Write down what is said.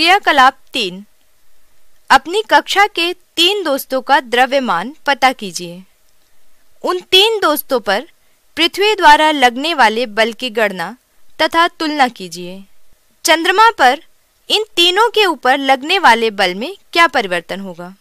क्रियाकलाप तीन अपनी कक्षा के तीन दोस्तों का द्रव्यमान पता कीजिए उन तीन दोस्तों पर पृथ्वी द्वारा लगने वाले बल की गणना तथा तुलना कीजिए चंद्रमा पर इन तीनों के ऊपर लगने वाले बल में क्या परिवर्तन होगा